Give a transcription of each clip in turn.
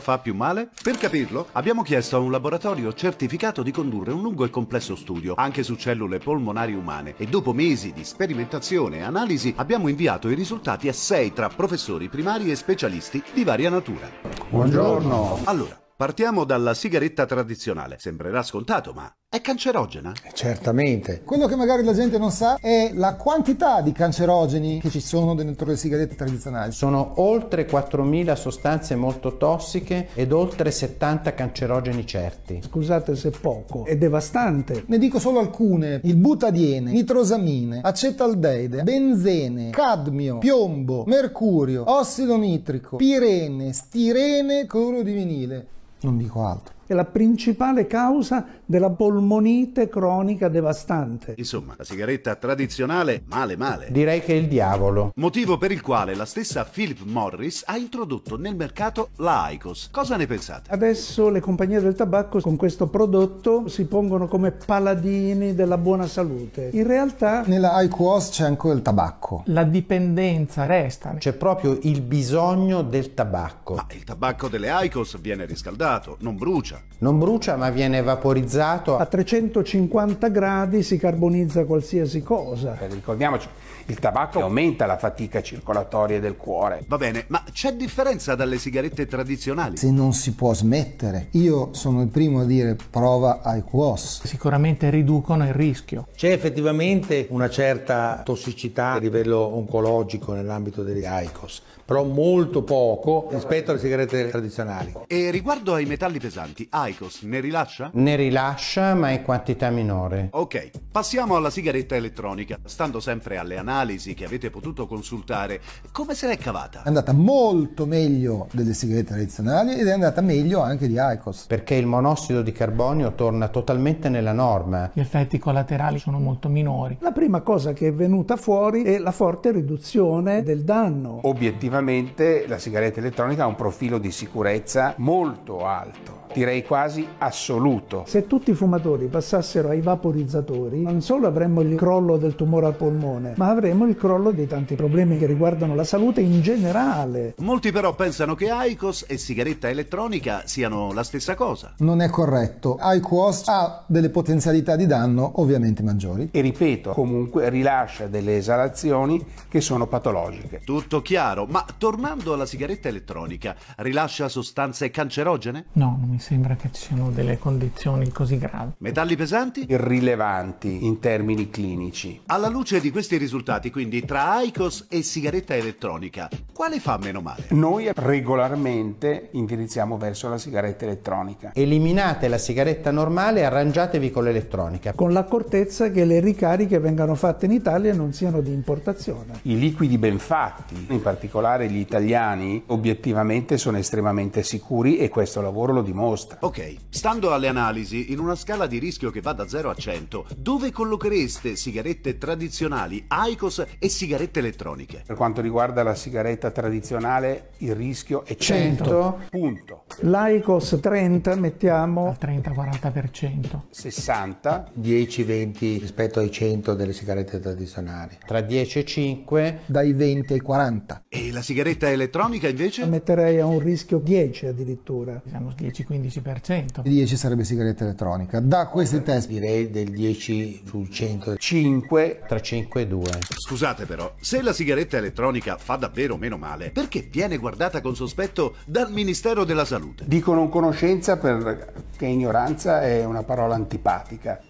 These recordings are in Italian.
fa più male? Per capirlo, abbiamo chiesto a un laboratorio certificato di condurre un lungo e complesso studio anche su cellule polmonari umane e dopo mesi di sperimentazione e analisi abbiamo inviato i risultati a sei tra professori primari e specialisti di varia natura. Buongiorno. Allora, partiamo dalla sigaretta tradizionale. Sembrerà scontato, ma è cancerogena? Eh, certamente. Quello che magari la gente non sa è la quantità di cancerogeni che ci sono dentro le sigarette tradizionali. Sono oltre 4.000 sostanze molto tossiche ed oltre 70 cancerogeni certi. Scusate se poco, è devastante. Ne dico solo alcune. Il butadiene, nitrosamine, acetaldeide, benzene, cadmio, piombo, mercurio, ossido nitrico, pirene, stirene, cloro di vinile. Non dico altro è la principale causa della polmonite cronica devastante. Insomma, la sigaretta tradizionale male male. Direi che è il diavolo. Motivo per il quale la stessa Philip Morris ha introdotto nel mercato la ICOS. Cosa ne pensate? Adesso le compagnie del tabacco con questo prodotto si pongono come paladini della buona salute. In realtà nella Icos c'è ancora il tabacco. La dipendenza resta. C'è proprio il bisogno del tabacco. Ma il tabacco delle ICOS viene riscaldato, non brucia brucia. Non brucia ma viene vaporizzato. A 350 gradi si carbonizza qualsiasi cosa. Eh, ricordiamoci, il tabacco aumenta la fatica circolatoria del cuore. Va bene, ma c'è differenza dalle sigarette tradizionali? Se non si può smettere, io sono il primo a dire prova ai quos. Sicuramente riducono il rischio. C'è effettivamente una certa tossicità a livello oncologico nell'ambito degli ICOS, però molto poco rispetto alle sigarette tradizionali. E riguardo ai metalli pesanti, precedenti ICOS ne rilascia? Ne rilascia, ma in quantità minore. Ok, passiamo alla sigaretta elettronica. Stando sempre alle analisi che avete potuto consultare, come se l'è cavata? È andata molto meglio delle sigarette tradizionali ed è andata meglio anche di ICOS. Perché il monossido di carbonio torna totalmente nella norma. Gli effetti collaterali sono molto minori. La prima cosa che è venuta fuori è la forte riduzione del danno. Obiettivamente la sigaretta elettronica ha un profilo di sicurezza molto alto. Direi direi quasi assoluto. Se tutti i fumatori passassero ai vaporizzatori, non solo avremmo il crollo del tumore al polmone, ma avremmo il crollo di tanti problemi che riguardano la salute in generale. Molti però pensano che ICOS e sigaretta elettronica siano la stessa cosa. Non è corretto. ICOS ha delle potenzialità di danno ovviamente maggiori. E ripeto, comunque rilascia delle esalazioni che sono patologiche. Tutto chiaro, ma tornando alla sigaretta elettronica, rilascia sostanze cancerogene? No, non mi sembra sembra che ci siano delle condizioni così gravi. Metalli pesanti? Irrilevanti in termini clinici. Alla luce di questi risultati, quindi, tra ICOS e sigaretta elettronica, quale fa meno male? Noi regolarmente indirizziamo verso la sigaretta elettronica. Eliminate la sigaretta normale e arrangiatevi con l'elettronica. Con l'accortezza che le ricariche vengano fatte in Italia e non siano di importazione. I liquidi ben fatti, in particolare gli italiani, obiettivamente sono estremamente sicuri e questo lavoro lo dimostra. Ok, stando alle analisi, in una scala di rischio che va da 0 a 100, dove collochereste sigarette tradizionali, ICOS e sigarette elettroniche? Per quanto riguarda la sigaretta tradizionale, il rischio è 100. 100. Punto. L'ICOS 30, mettiamo... Al 30-40%. 60. 10-20 rispetto ai 100 delle sigarette tradizionali. Tra 10 e 5. Dai 20 ai 40. E la sigaretta elettronica invece? La metterei a un rischio 10 addirittura. Siamo 10-15%. 10%. 10 sarebbe sigaretta elettronica. Da questi test direi del 10 su 100. 5 tra 5 e 2. Scusate però, se la sigaretta elettronica fa davvero meno male, perché viene guardata con sospetto dal Ministero della Salute? Dico non conoscenza perché ignoranza è una parola antipatica.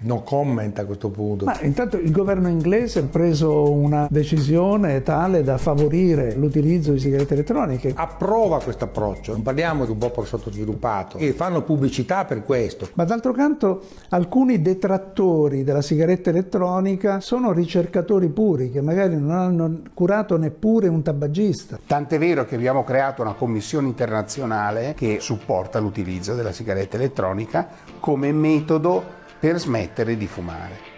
No comment a questo punto. Ma intanto il governo inglese ha preso una decisione tale da favorire l'utilizzo di sigarette elettroniche. Approva questo approccio, non parliamo di un popolo sottosviluppato e fanno pubblicità per questo. Ma d'altro canto alcuni detrattori della sigaretta elettronica sono ricercatori puri che magari non hanno curato neppure un tabagista. Tant'è vero che abbiamo creato una commissione internazionale che supporta l'utilizzo della sigaretta elettronica come metodo per smettere di fumare.